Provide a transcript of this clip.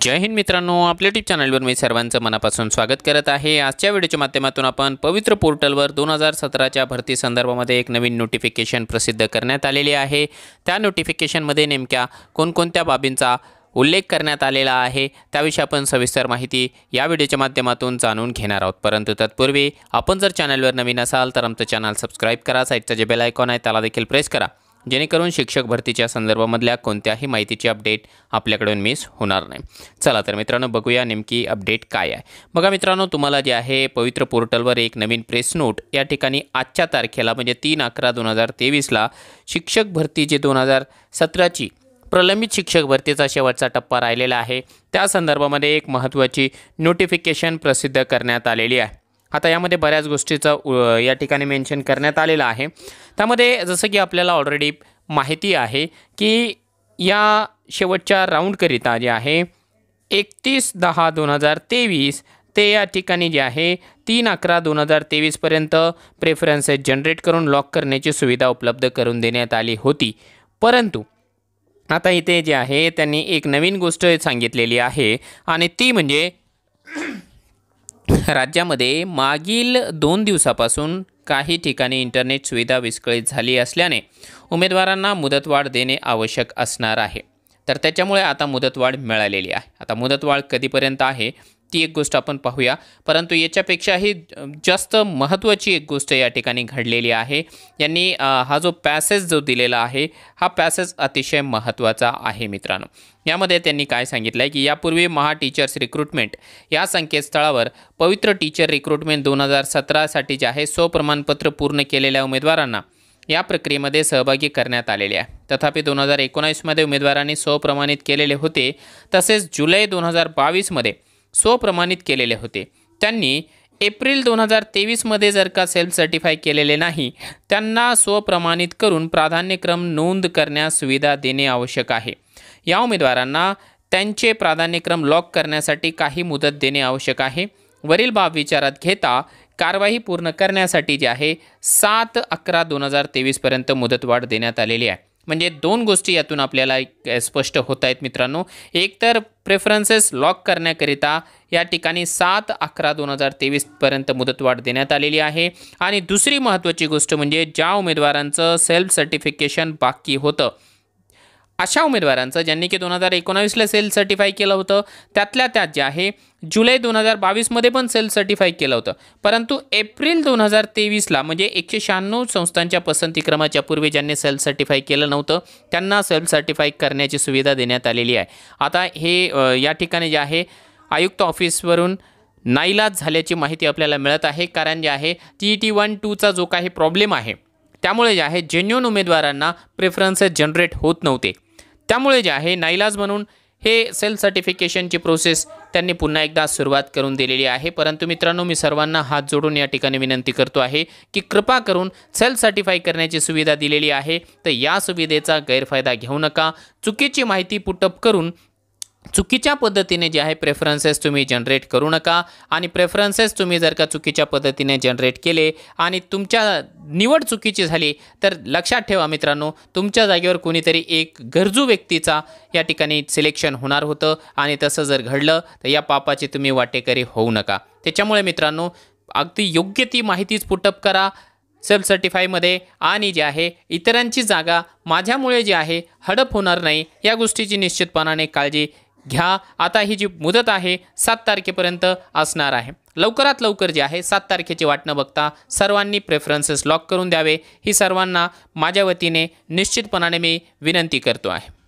जय हिंद मित्रांनो आपल्या यूट्यूब चॅनलवर मी सर्वांचं मनापासून स्वागत करत आहे आजच्या व्हिडिओच्या माध्यमातून आपण पवित्र पोर्टलवर दोन हजार सतराच्या भरती संदर्भामध्ये एक नवीन नोटिफिकेशन प्रसिद्ध करण्यात आलेली आहे त्या नोटिफिकेशनमध्ये नेमक्या कोणकोणत्या बाबींचा उल्लेख करण्यात आलेला आहे त्याविषयी आपण सविस्तर माहिती या व्हिडिओच्या माध्यमातून जाणून घेणार आहोत परंतु तत्पूर्वी आपण जर चॅनलवर नवीन असाल तर आमचं चॅनल सबस्क्राईब करा साईडचं जे बेल आयकॉन आहे त्याला देखील प्रेस करा जेणेकरून शिक्षक भरतीच्या संदर्भामधल्या कोणत्याही माहितीची अपडेट आपल्याकडून मिस होणार नाही चला तर मित्रांनो बघूया नेमकी अपडेट काय आहे बघा मित्रांनो तुम्हाला जे आहे पवित्र पोर्टलवर एक नवीन प्रेस नोट या ठिकाणी आजच्या तारखेला म्हणजे तीन अकरा दोन हजार तेवीसला शिक्षक भरती जी दोन हजार सतराची प्रलंबित शिक्षक भरतीचा शेवटचा टप्पा राहिलेला आहे त्या संदर्भामध्ये एक महत्त्वाची नोटिफिकेशन प्रसिद्ध करण्यात आलेली आहे आता यामध्ये बऱ्याच गोष्टीचं या ठिकाणी मेन्शन करण्यात आलेलं आहे त्यामध्ये जसं की आपल्याला ऑलरेडी माहिती आहे की या शेवटच्या राऊंडकरिता जे आहे एकतीस दहा दोन हजार तेवीस ते या ठिकाणी जे आहे तीन अकरा दोन हजार तेवीसपर्यंत प्रेफरन्सेस जनरेट करून लॉक करण्याची सुविधा उपलब्ध करून देण्यात आली होती परंतु आता इथे जे आहे त्यांनी एक नवीन गोष्ट सांगितलेली आहे आणि ती म्हणजे राज्यामध्ये मागील दोन दिवसापासून काही ठिकाणी इंटरनेट सुविधा विस्कळीत झाली असल्याने उमेदवारांना मुदतवाढ देणे आवश्यक असणार आहे तर त्याच्यामुळे आता मुदतवाढ मिळालेली आहे आता मुदतवाढ कधीपर्यंत आहे ती एक गोष्ट आपण पाहूया परंतु याच्यापेक्षाही जास्त महत्त्वाची एक गोष्ट या ठिकाणी घडलेली आहे यांनी हा जो पॅसेज जो दिलेला आहे हा पॅसेज अतिशय महत्त्वाचा आहे मित्रांनो यामध्ये त्यांनी काय सांगितलं आहे की यापूर्वी महा टीचर्स रिक्रुटमेंट या संकेतस्थळावर पवित्र टीचर रिक्रुटमेंट दोन हजार सतरासाठी जे आहे स्वप्रमाणपत्र पूर्ण केलेल्या उमेदवारांना या प्रक्रियेमध्ये सहभागी करण्यात आलेले आहे तथापि दोन हजार एकोणावीसमध्ये उमेदवारांनी स्वप्रमाणित केलेले होते तसेच जुलै दोन हजार बावीसमध्ये स्वप्रमाणित केलेले होते त्यांनी एप्रिल दोन हजार तेवीसमध्ये जर का सेल्फ सर्टिफाय केलेले नाही त्यांना स्वप्रमाणित करून प्राधान्यक्रम नोंद करण्यास सुविधा देणे आवश्यक आहे या उमेदवारांना त्यांचे प्राधान्यक्रम लॉक करण्यासाठी काही मुदत देणे आवश्यक आहे वरील बाब विचारात घेता कारवाई पूर्ण करण्यासाठी जी आहे सात अकरा दोन हजार तेवीसपर्यंत मुदतवाढ देण्यात आलेली आहे म्हणजे दोन गोष्टी यातून आपल्याला स्पष्ट होत आहेत मित्रांनो एक तर प्रेफरन्सेस लॉक करण्याकरिता या ठिकाणी सात अकरा दोन हजार तेवीसपर्यंत मुदतवाढ देण्यात आलेली आहे आणि दुसरी महत्त्वाची गोष्ट म्हणजे ज्या उमेदवारांचं सेल्फ सर्टिफिकेशन बाकी होतं अशा उमेदवारांचं ज्यांनी की दोन हजार एकोणावीसला सेल सर्टिफाय केलं होतं त्यातल्या त्यात जे आहे जुलै दोन हजार बावीसमध्ये पण सेल सर्टिफाय केलं होतं परंतु एप्रिल दोन हजार तेवीसला म्हणजे एकशे शहाण्णव संस्थांच्या पसंतीक्रमाच्या पूर्वी ज्यांनी सेल सर्टिफाय केलं नव्हतं त्यांना सेल सर्टिफाय करण्याची सुविधा देण्यात आलेली आहे आता हे या ठिकाणी जे आहे आयुक्त ऑफिसवरून नाईलाज झाल्याची माहिती आपल्याला मिळत आहे कारण जे आहे टी ई टी वन टूचा जो काही प्रॉब्लेम आहे त्यामुळे जे आहे जेन्युन उमेदवारांना प्रेफरन्सेस जनरेट होत नव्हते त्यामुळे जे आहे नाईलाज म्हणून हे सेल्फ सर्टिफिकेशनची प्रोसेस त्यांनी पुन्हा एकदा सुरुवात करून दिलेली आहे परंतु मित्रांनो मी सर्वांना हात जोडून या ठिकाणी विनंती करतो आहे की कृपा करून सेल्फ सर्टिफाय करण्याची सुविधा दिलेली आहे तर या सुविधेचा गैरफायदा घेऊ नका चुकीची माहिती पुटअप करून चुकीच्या पद्धतीने जे आहे प्रेफरन्सेस तुम्ही जनरेट करू नका आणि प्रेफरन्सेस तुम्ही जर का चुकीच्या पद्धतीने जनरेट केले आणि तुमच्या निवड चुकीची झाली तर लक्षात ठेवा मित्रांनो तुमच्या जागेवर कोणीतरी एक गरजू व्यक्तीचा या ठिकाणी सिलेक्शन होणार होतं आणि तसं जर घडलं तर या पापाची तुम्ही वाटेकरी होऊ नका त्याच्यामुळे मित्रांनो अगदी योग्य ती माहितीच पुटअप करा सेल्फ सर्टिफायमध्ये आणि जे आहे इतरांची जागा माझ्यामुळे जी आहे हडप होणार नाही या गोष्टीची निश्चितपणाने काळजी घ्या आता ही जी मुदत आहे सात तारखेपर्यंत असणार आहे लवकरात लवकर जे आहे सात तारखेची वाट न बघता सर्वांनी प्रेफरन्सेस लॉक करून द्यावे ही सर्वांना माझ्या वतीने निश्चितपणाने मी विनंती करतो आहे